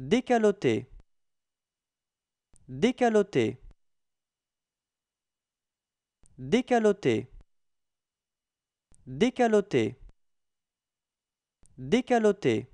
décaloté décaloté décaloté décaloté décaloté